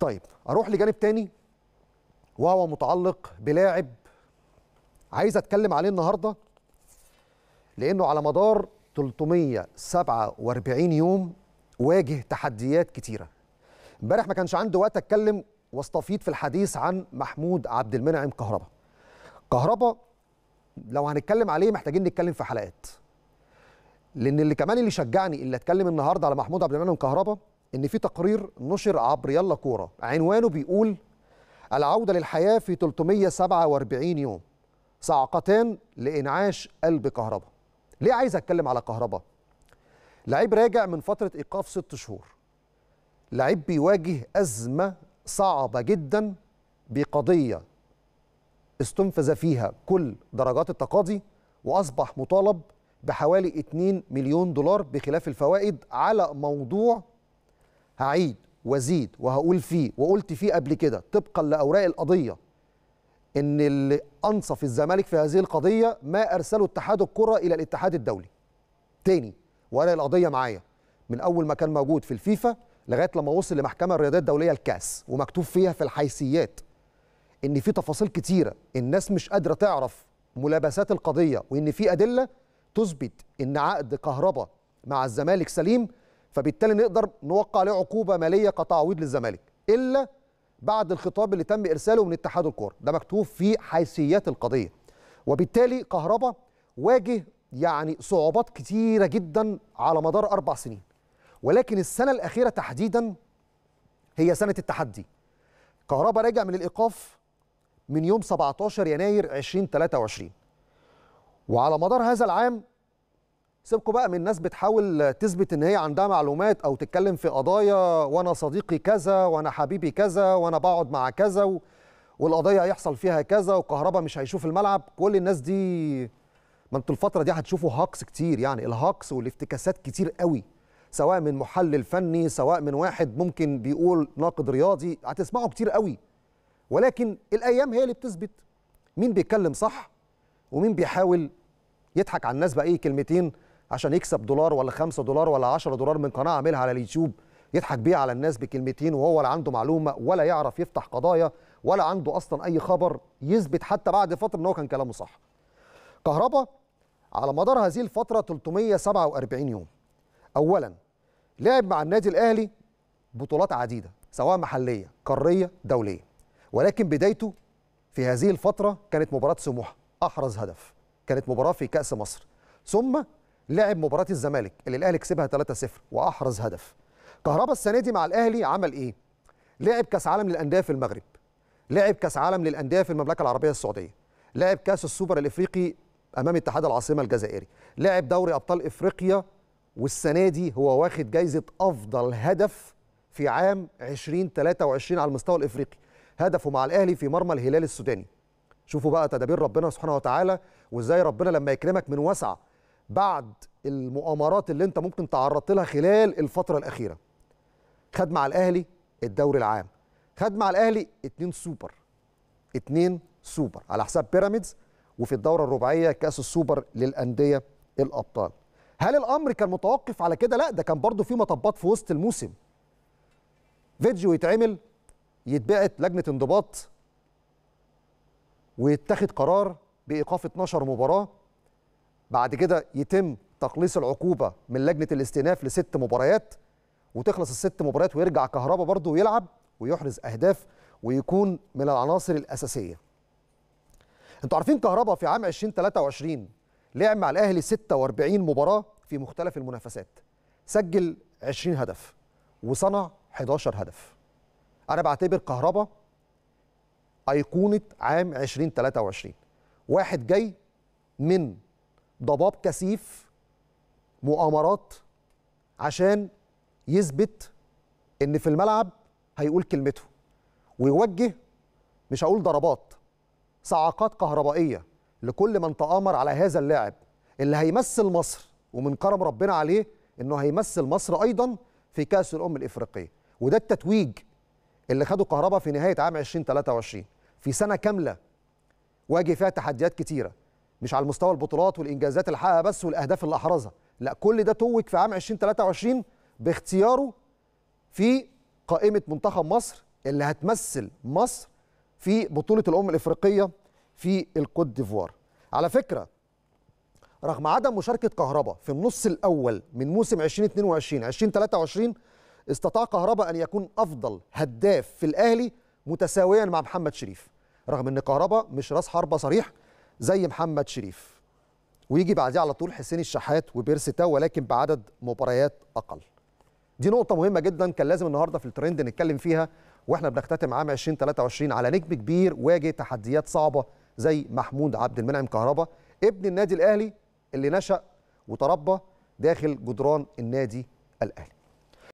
طيب اروح لجانب تاني وهو متعلق بلاعب عايز اتكلم عليه النهارده لانه على مدار 347 يوم واجه تحديات كتيره امبارح ما كانش عنده وقت اتكلم واستفيض في الحديث عن محمود عبد المنعم كهربا كهربا لو هنتكلم عليه محتاجين نتكلم في حلقات لان اللي كمان اللي شجعني اللي اتكلم النهارده على محمود عبد المنعم كهربا ان في تقرير نشر عبر يلا كوره عنوانه بيقول العوده للحياه في 347 يوم صعقتان لانعاش قلب كهربا ليه عايز اتكلم على كهربا لعيب راجع من فتره ايقاف ست شهور لعيب بيواجه ازمه صعبه جدا بقضيه استنفذ فيها كل درجات التقاضي واصبح مطالب بحوالي 2 مليون دولار بخلاف الفوائد على موضوع هعيد وازيد وهقول فيه وقلت فيه قبل كده طبقا لاوراق القضيه ان اللي انصف الزمالك في هذه القضيه ما ارسله اتحاد الكره الى الاتحاد الدولي تاني ورق القضيه معايا من اول ما كان موجود في الفيفا لغايه لما وصل لمحكمه الرياضيه الدوليه الكاس ومكتوب فيها في الحيثيات ان في تفاصيل كتيره الناس مش قادره تعرف ملابسات القضيه وان في ادله تثبت ان عقد كهربا مع الزمالك سليم فبالتالي نقدر نوقع عليه عقوبه ماليه كتعويض للزمالك الا بعد الخطاب اللي تم ارساله من اتحاد الكوره ده مكتوب في حيثيات القضيه وبالتالي كهربا واجه يعني صعوبات كتيره جدا على مدار اربع سنين ولكن السنه الاخيره تحديدا هي سنه التحدي كهربا راجع من الايقاف من يوم 17 يناير 2023 وعلى مدار هذا العام سيبكم بقى من ناس بتحاول تثبت ان هي عندها معلومات او تتكلم في قضايا وانا صديقي كذا وانا حبيبي كذا وانا بقعد مع كذا و... والقضيه هيحصل فيها كذا وكهربا مش هيشوف الملعب كل الناس دي ما انتوا الفتره دي هتشوفوا هاكس كتير يعني الهاكس والافتكاسات كتير قوي سواء من محلل فني سواء من واحد ممكن بيقول ناقد رياضي هتسمعوا كتير قوي ولكن الايام هي اللي بتثبت مين بيتكلم صح ومين بيحاول يضحك على الناس بقى ايه كلمتين عشان يكسب دولار ولا 5 دولار ولا 10 دولار من قناه عاملها على اليوتيوب يضحك بيها على الناس بكلمتين وهو ولا عنده معلومه ولا يعرف يفتح قضايا ولا عنده اصلا اي خبر يثبت حتى بعد فتره ان هو كان كلامه صح. كهرباء على مدار هذه الفتره 347 يوم. اولا لعب مع النادي الاهلي بطولات عديده سواء محليه، قاريه، دوليه. ولكن بدايته في هذه الفتره كانت مباراه سموحه احرز هدف. كانت مباراه في كاس مصر. ثم لعب مباراه الزمالك اللي الاهلي كسبها 3-0 واحرز هدف كهربا السنه دي مع الاهلي عمل ايه لعب كاس عالم للانديه في المغرب لعب كاس عالم للانديه في المملكه العربيه السعوديه لعب كاس السوبر الافريقي امام اتحاد العاصمه الجزائري لعب دوري ابطال افريقيا والسنه دي هو واخد جايزه افضل هدف في عام 2023 على المستوى الافريقي هدفه مع الاهلي في مرمى الهلال السوداني شوفوا بقى تدابير ربنا سبحانه وتعالى وازاي ربنا لما يكرمك من وسع بعد المؤامرات اللي انت ممكن تعرضت لها خلال الفتره الاخيره خد مع الاهلي الدوري العام خد مع الاهلي اتنين سوبر اتنين سوبر على حساب بيراميدز وفي الدوره الرباعيه كاس السوبر للانديه الابطال هل الامر كان متوقف على كده لا ده كان برضو في مطبات في وسط الموسم فيديو يتعمل يتبعت لجنه انضباط ويتخذ قرار بايقاف 12 مباراه بعد كده يتم تقليص العقوبه من لجنه الاستئناف لست مباريات وتخلص الست مباريات ويرجع كهربا برضه ويلعب ويحرز اهداف ويكون من العناصر الاساسيه. انتوا عارفين كهربا في عام 2023 لعب مع الاهلي 46 مباراه في مختلف المنافسات. سجل 20 هدف وصنع 11 هدف. انا بعتبر كهربا ايقونه عام 2023. واحد جاي من ضباب كثيف مؤامرات عشان يثبت ان في الملعب هيقول كلمته ويوجه مش هقول ضربات صعقات كهربائيه لكل من تآمر على هذا اللاعب اللي هيمثل مصر ومن كرم ربنا عليه انه هيمثل مصر ايضا في كاس الامم الافريقيه وده التتويج اللي خده كهربا في نهايه عام 2023 في سنه كامله واجه فيها تحديات كتيره مش على مستوى البطولات والانجازات اللي حققها بس والاهداف اللي احرزها لا كل ده توج في عام 2023 باختياره في قائمه منتخب مصر اللي هتمثل مصر في بطوله الامم الافريقيه في الكوت ديفوار على فكره رغم عدم مشاركه كهربا في النص الاول من موسم 2022 2023 استطاع كهربا ان يكون افضل هداف في الاهلي متساويا مع محمد شريف رغم ان كهربا مش راس حربه صريح زي محمد شريف ويجي بعديه على طول حسين الشحات تاو ولكن بعدد مباريات اقل دي نقطه مهمه جدا كان لازم النهارده في الترند نتكلم فيها واحنا بنختتم عام 2023 على نجم كبير واجه تحديات صعبه زي محمود عبد المنعم كهربا ابن النادي الاهلي اللي نشأ وتربى داخل جدران النادي الاهلي